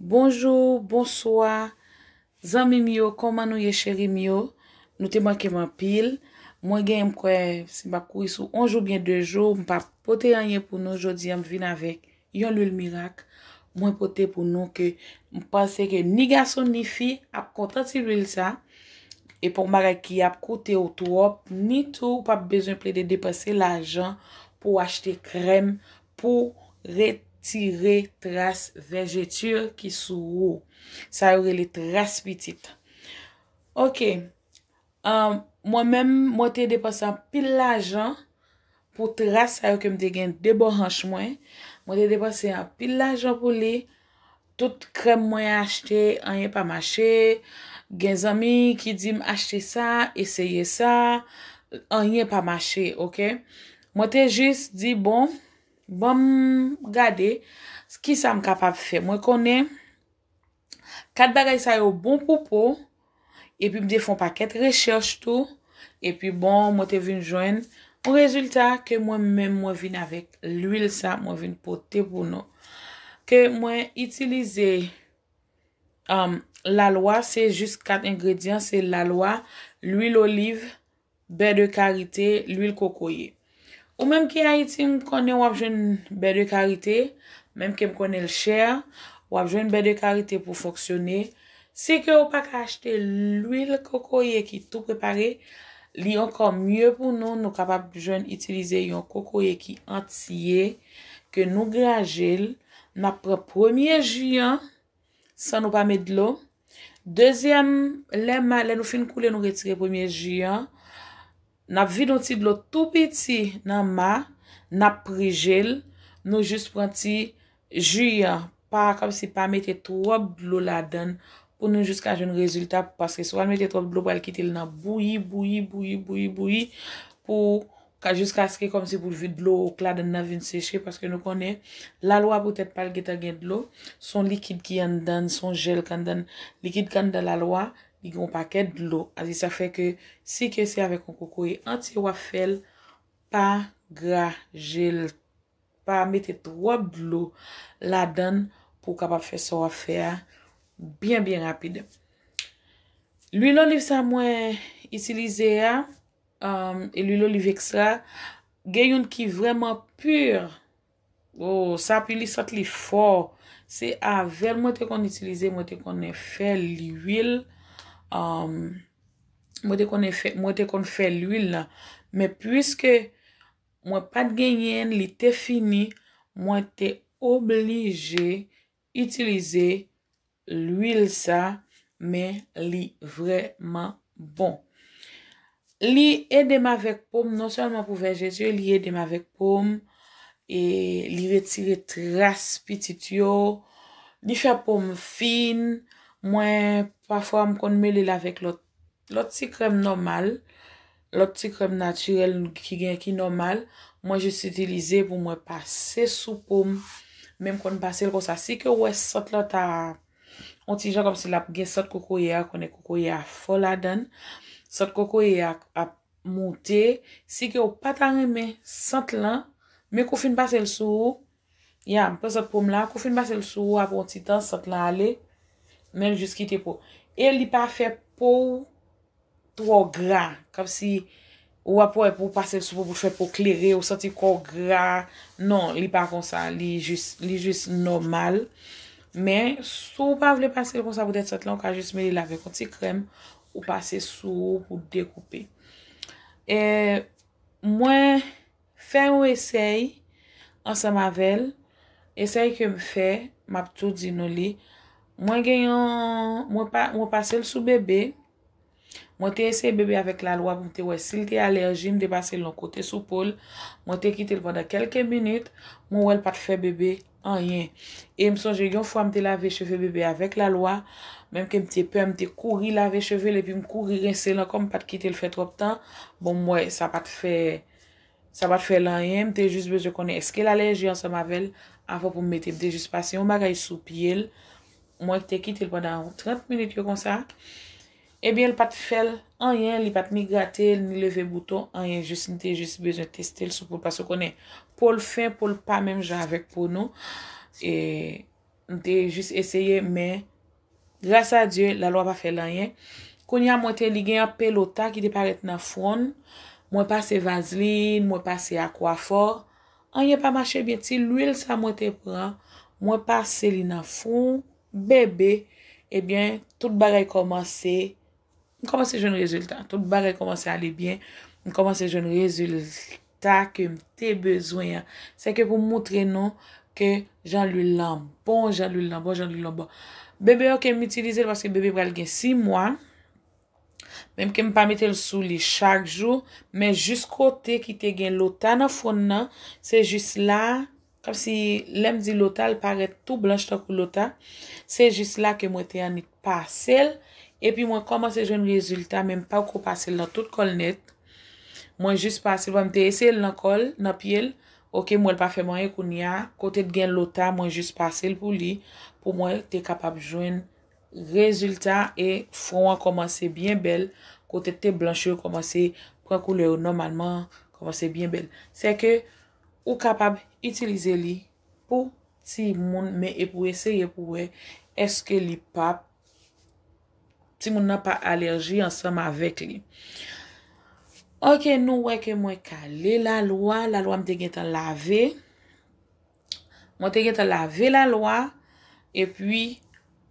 Bonjour, bonsoir, zami miyo, koma nou ye cheri miyo, nou te mankeman pil, mwen gen yon kwen se bakou yisou, onjou bien de joun, mwen pa pote yon yon pou nou, jodi yon vin avek, yon lul mirak, mwen pote pou nou ke mwen pase ke ni gason ni fi ap kontat si lul sa, e pou ma re ki ap kote ou tou op, ni tou, pa bezen ple de depase la jan pou achete krem, pou rete. Sire tras vejetur ki sou ou. Sa yowre li tras pitit. Ok. Um, mwen men, mwen te depas an pil la jan. Po tras, sa yow ke mte gen deboranche mwen. Mwen te depas an pil la jan pou li. Tout krem mwen achete, anye pa mache. Gen zami ki di m achete sa, eseye sa. Anye pa mache, ok. Mwen te jis di bon. Ok. Bon, gade, ski sa m kapap fe. Mwen kone, kat bagay sa yo bon popo, epi m defon paket, recherche tou, epi bon, mwen te vin joen. O rezultat, ke mwen men mwen vin avek l'uil sa, mwen vin poti pou nou. Ke mwen itilize um, lalwa, se jist kat ingredyen, se lalwa, l'uil oliv, bè de karite, l'uil kokoye. Ou menm ki yon a iti m konen wap jwen bè de karite, menm ki m konen l chè, wap jwen bè de karite pou foksyone. Si ke ou pa ka achete l wil kokoye ki tou prepare, li ankon mye pou nou nou kapap jwen itilize yon kokoye ki antye ke nou grajel na pre premier juyen san nou pa med lo. Dezyem, le nou fin koule nou retire premier juyen, Nap vi don ti blo tou peti nan ma, nap pri jel, nou jist pranti juya, pa kom si pa mette trob blo la den, pou nou jist kaje un rezultat, paske swan mette trob blo pou al kitil nan bouyi, bouyi, bouyi, bouyi, bouyi, pou ka jist kaseke kom si pou vi blo okla den nan vin seche, paske nou konen, la lwa pou tete pal geta gen dlo, son likid ki an den, son jel kan den, likid kan den la lwa, Bi goun paket dlo. Azi sa fe ke si ke se avè kon koukou e anti wafel pa gra jel. Pa mette dwap dlo la dan pou kapap fè so wafel bien bien rapide. L'huil oliv sa mwen itilize a. Um, e l'huil oliv ek sa. Gè yon ki vreman pur. Oh, sa api li sat li fo. Se avèl mwen te kon itilize mwen te kon e fè li huil Um, mwen te kon fè l'uil la, men pwiske mwen pat genyen, li te fini, mwen te oblije itilize l'uil sa, men li vreman bon. Li edema vek pom, non salman pou vek Jezu, li edema vek pom, e li retire tras pitit yo, li fè pom fin, mwen pwiske, Fwa fwa m kon meli la vek lot ti krem normal, lot ti krem naturel ki gen ki normal. Mwen jes utilize pou mwen pase sou poum, men m kon base l kosa. Si ke wè sot lot a, onti jan kom si la pge sot koko ye a, kone koko ye a fola den, sot koko ye a ap mouté. Si ke w pata reme sot lan, men kou fin base l sou, ya m pou sot poum la, kou fin base l sou ap onti tan sot lan ale. men jist kite pou. E li pa fe pou pou ou gra, kap si ou apou e pou pase sou pou bouche pou kleri, ou santi pou ou gra. Non, li pa kon sa. Li jist normal. Men, sou pa vle pase kon sa, boudet sot lan, ka jist me li lave konti krem ou pase sou pou dekoupe. E, mwen fe ou esey an sa mavel, esey kem fe, ma ptou di noli, Mwen gen yon, mwen pasel sou bebe, mwen te ese bebe avèk la loa, mwen te wè sil te alerji, mwen te basel lò kote sou pol, mwen te kite l vanda kelke minute, mwen wèl pat fe bebe, anyen. E msonje yon fwa mte lave cheve bebe avèk la loa, mwen ke mte pe mte kouri lave cheve, lèpi mkouri rense lò, kom pat kite l fè tro ptan, bon mwen sa pat fe, sa pat fe l anyen, mwen te jist be jekone eske l alerji anse mavel, anfo pou mwete mte jist pase yon magay sou pye lò. Mwen te kitel padan 30 minit yo konsa. Ebyen, eh l pat fel anyen. Li pat mi gratel, ni leve bouton. Anyen, jist nte jist bezon testel sou pou pasokonnen. Pol fin, pol pa, menm jan avek pou nou. E, nte jist esye, men. Grasa Diyo, la loi pa fel anyen. Konya, mwen te ligyen apel ota ki te paret nan foun. Mwen pase vaseline, mwen pase akwafor. Anyen, pa mache bieti, l uil sa mwen te pran. Mwen pase li nan foun. Bebe, ebyen, eh tout barey komanse, m komanse joun rezultat, tout barey komanse alebyen, m komanse joun rezultat kem te bezwenyan. Se ke pou moutre nou ke jan lulambon, jan lulambon, jan lulambon. Bebe yo kem m itilize lwase bebe pral gen 6 mwan, mem kem pa mite l souli chak jou, men jis kote ki te gen lotan afon nan, se jis la... Kap si lem di lota al pare tout blanche to kou lota. Se jist la ke mwen te anit pa sel. E pi mwen komanse jwen rezultat. Mem pa wakou pa sel nan tout kol net. Mwen jist pa sel. Vam te esel nan kol, nan piel. Ok mwen pa fe mwen ekou niya. Kote te gen lota mwen jist pa sel pou li. Pou mwen te kapab jwen rezultat. E fwa mwen komanse bien bel. Kote te blanche yo komanse. Pwa koule yo normalman komanse bien bel. Se ke ou kapab... itilize li pou ti moun men epowe se epowe eske li pa ti moun nan pa alerji ansanman vek li. Ok nou weke mwen kale la lwa, la lwa mwen te gen tan lave. Mwen te gen tan lave la lwa, e pi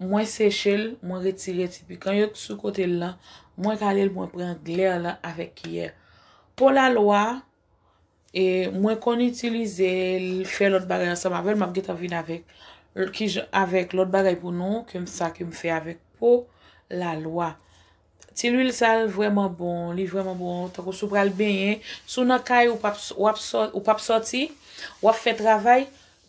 mwen seche l, mwen retire ti pi. Kan yo sou kote la, mwen kale l, mwen pren gler la avek ye. Po la lwa, E mwen kon itilize, li fe lot bagay an sa mavel, map get avin avèk. Avèk lot bagay pou nou, kem sa, kem fe avèk pou la lwa. Ti lwil sal vwèman bon, li vwèman bon, tako sou pral benye. Sou nan kay ou pap soti, wap fe travay,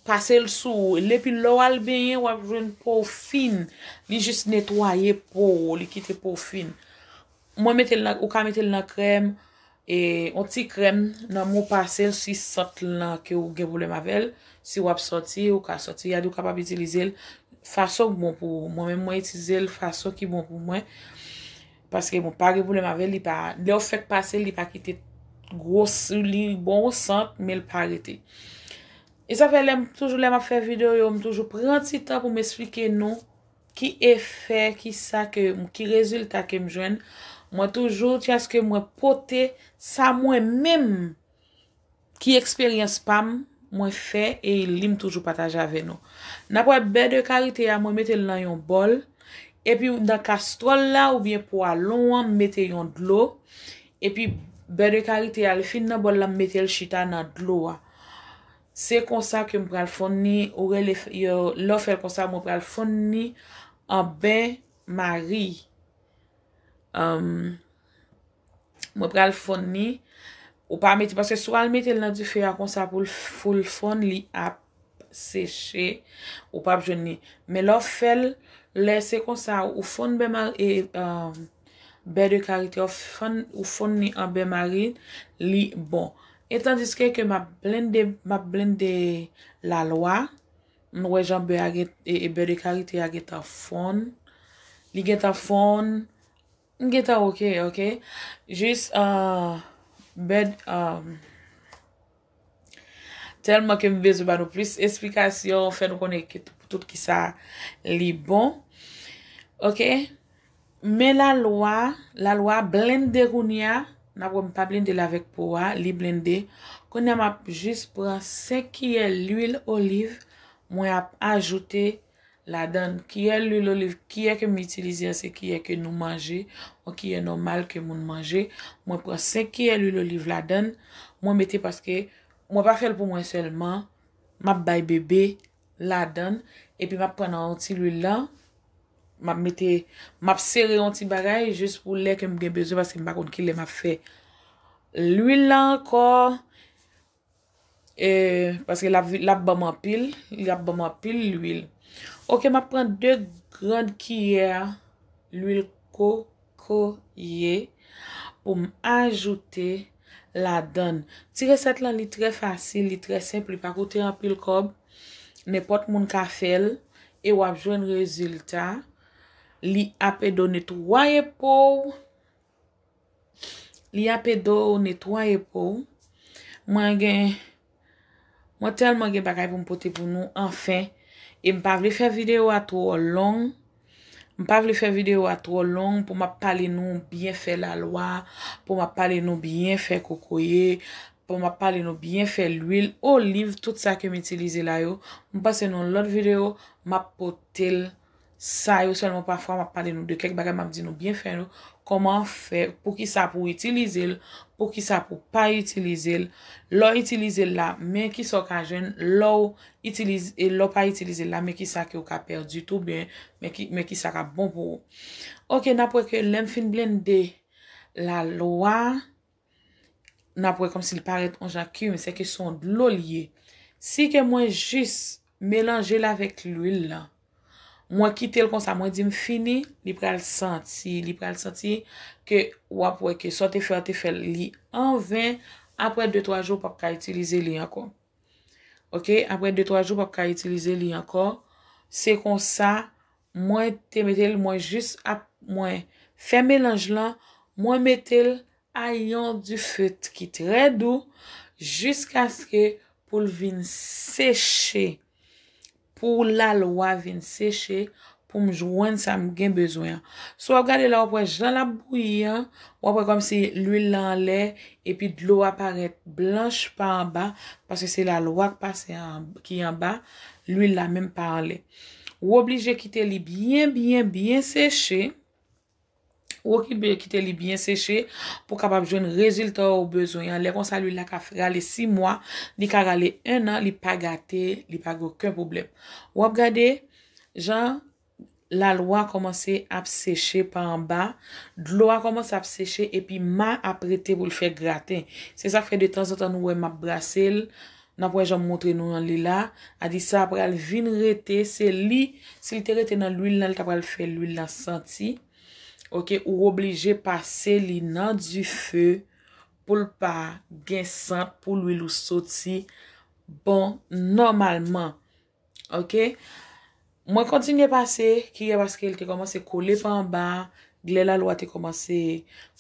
pase l sou. Le pi lwa al benye, wap vwen pou fin. Li jist netwaye pou, li kite pou fin. Mwen metel nan, ou ka metel nan krem, On ti krem nan moun pasel si sot lan ke ou genpou le mavel, si wap soti ou ka soti, yadou kapap itilize l, fason ki bon pou mwen mwen mwen itize l, fason ki bon pou mwen. Paske moun pa genpou le mavel, li pa, li ou fek pasel li pa kite gros li bon sot, men l pa rete. E sa fe lem toujou lem a fe videyo, m toujou pren ti tan pou m esplike nou ki efek, ki sa, ki rezultat ke m jwen. Mwen toujou tiyas ke mwen pote sa mwen menm ki eksperyans pam mwen fe e li m toujou pataj ave nou. Napwa bè de karite ya mwen metel nan yon bol. E pi dan kastrol la ou vye pou alon mwen metel yon dlo. E pi bè de karite ya le fin nan bol la mwen metel chita nan dlo. Se konsa ke mwen pral fon ni, ou re le lofer konsa mwen pral fon ni an bè mari. mwen pre al fon ni, ou pa meti, paske sou al meti el nan di fe ya konsa pou l'fon, li ap seche, ou pa jeni. Men lo fel, le se konsa, ou fon be mar, e, be de karite, ou fon, ou fon ni an be mar, li bon. Etan diske ke ma blende, ma blende la lwa, mwen we jan be aget, e, e be de karite aget an fon, li get an fon, li get an fon, Nge ta ok, ok? Jis, bed, telman ke mbe zuban ou plis, esplikasyon, fè nou konen ki tout ki sa li bon. Ok? Me la lwa, la lwa blendè roun ya, nan wè m pa blendè la vek pou wè, li blendè. Konen ap jis pou se ki l'uil oliv mwen ap ajoutè. La dan, kiye lul oliv, kiye kem itilize an se kiye ke nou manje, ou kiye normal ke moun manje. Mwen prese, kiye lul oliv la dan, mwen mette paske, mwen pa fèl pou mwen selman, mwen bay bebe la dan, epi mwen prene an ti lul la, mwen mette, mwen ap sere an ti bagay, jist pou lè kem gen bezou, paske mwen pa kon ki lè mwen fè lul la an kor, paske lè ap ba mwen pil, lè ap ba mwen pil lul la. Ok, ma pren 2 grand kiyer l'il kokoye pou m'ajoute la don. Ti resept lan li tre fasil, li tre semp li pa koute yon pil kob. Ne pot moun ka fel e wapjwen rezultat. Li apè do netwaye pou. Li apè do netwaye pou. Mwen gen, mwen tel mwen gen bakay pou m'pote pou nou anfen. E m pa vle fe videyo a tou o long pou ma pale nou byen fe la lwa, pou ma pale nou byen fe kokoye, pou ma pale nou byen fe lwil, oliv, tout sa kem itilize la yo. M pa se nou lot videyo, ma po tel sa yo, selman pa fwa ma pale nou de kek baga mam di nou byen fe nou, koman fe pou ki sa pou itilize lwil. pou ki sa pou pa itilize l, lor itilize l la, men ki sa ka jen, lor itilize, e lor pa itilize l la, men ki sa ki ou ka perdi tout ben, men ki sa ka bon pou ou. Ok, napwe ke lem fin blende la lwa, napwe kom si l pare ton janku, men se ke son l olye, si ke mwen jis melange l avek l uil la, Mwen ki tel kon sa mwen di m fini, li pral santi. Li pral santi ke wap wè ke sa te fè an te fè li an vè, apre 2-3 jou pa ka itilize li an kon. Ok, apre 2-3 jou pa ka itilize li an kon. Se kon sa mwen te metel mwen just ap mwen fè menanj lan mwen metel ayon du fèt ki tre dou jiska se pou lvin seche. pou la lwa vin seche, pou m jwenn sa m gen bezwen. So, w ap gade la, w ap wè jan la bouye, w ap wè kom se l'ou l'an lè, epi l'ou ap paret blanche pa an ba, paske se la lwa ki an ba, l'ou l'an men par lè. W ap wè oblige kite li byen, byen, byen seche, Ou ki te li byen seche pou kapap jwen rezultat ou bezoyan. Le kon sa li la ka fra le 6 mwa, li ka fra le 1 an, li pa gate, li pa go ken poublem. Ou ap gade, jan, la lwa komanse ap seche pa an ba, lwa komanse ap seche epi ma ap rete pou lfe graten. Se sa fwe de tan san tan nou we map brase l, nan pwe jan montre nou an li la, a di sa apre al vin rete, se li te rete nan lwil nan, ta apre al fe lwil nan santi. Ou oblige pase li nan du fe pou l pa gen san pou l wil ou soti bon normalman. Mwen kontine pase ki ya baske li te komanse kole pa an ba, glen la lwa te komanse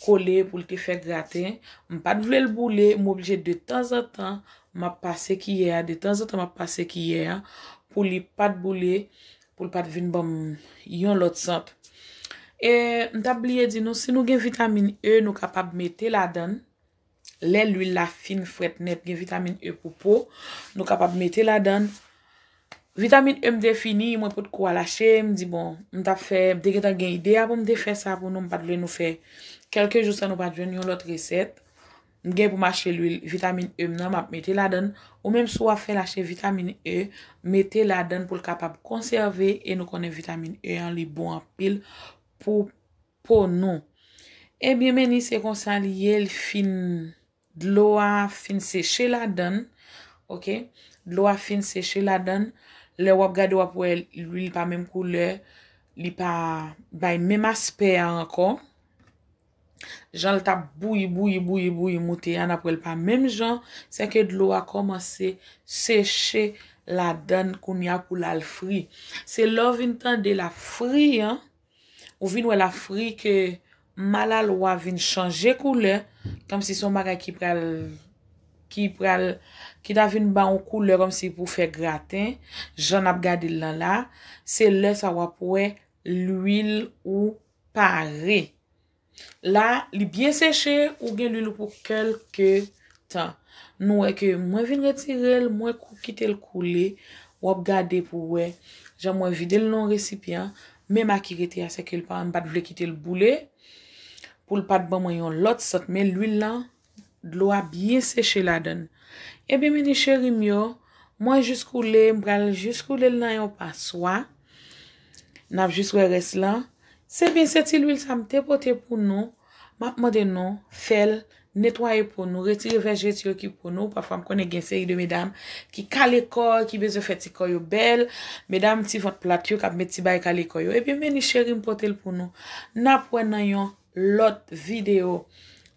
kole pou l te fe gzate. Mwen pat vle l bole, mwen oblige de tan zan tan ma pase ki ya, de tan zan tan ma pase ki ya pou li pat bole pou l pat vin bon yon lot sant. E, mt ap liye di nou, se nou gen vitamine E, nou kapap mette la dan, lè l'huil la fin fwet net, gen vitamine E pou pou, nou kapap mette la dan. Vitamine E mde fini, mwen pou tkou a lache, mdi bon, mt ap fe, mde gen ide, ap mde fe sa pou nou mpadle nou fe, kelke jou sa nou padwen yon lot resep, mgen pou mache l'huil, vitamine E mnam ap mette la dan, ou menm sou a fe lache vitamine E, mette la dan pou l'kapap konserve, e nou konen vitamine E an li bon ap pil, pou pou nou. E eh bie meni se konsan li ye l fin dlo a fin seche la don. Ok? Dlo a fin seche la don. Le wap gade wap wèl, li pa mèm koule, li pa bay mèm aspe an kon. Jan l tap bouy, bouy, bouy, bouy, mouti an ap wèl pa mèm jan. Se ke dlo a komanse seche la don koun ya koule al fri. Se lò vin tan de la fri an, Ou vin wè l'Afrique, malal wè vin chanje koule. Kam si son maka ki pral, ki pral, ki da vin ban ou koule. Kam si pou fè graten. Jan ap gade lè la. Se lè sa wè pou wè l'uil ou pare. La, li byen seche ou gen l'uil pou kelke tan. Nou wè ke mwen vin retirel, mwen kou kite l'koule. Ou ap gade pou wè. Jan mwen vide l'non recipient. Me ma kirete ya sekel pa an bat vle kite l boule pou l pat ba man yon lot sot. Me l yil lan, l ou a byen seche la den. Ebe meni cheri myo, mwen jis kou le, mpral jis kou le l nan yon pa swa. Nav jis kou e re s lan. Sebe se ti l yil sa m te pote pou nou. Map mwen de nou, fel. netwaye pou nou, retire veje ti yo ki pou nou, pafam konen gen se yi de medam, ki kale kor, ki bezo feti koyo bel, medam ti vot plat yo, kap me ti bay kale koyo, epi meni shere mpotel pou nou, napwen nan yon lot video,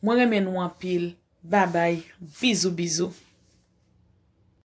mwen remen wapil, babay, bizou bizou.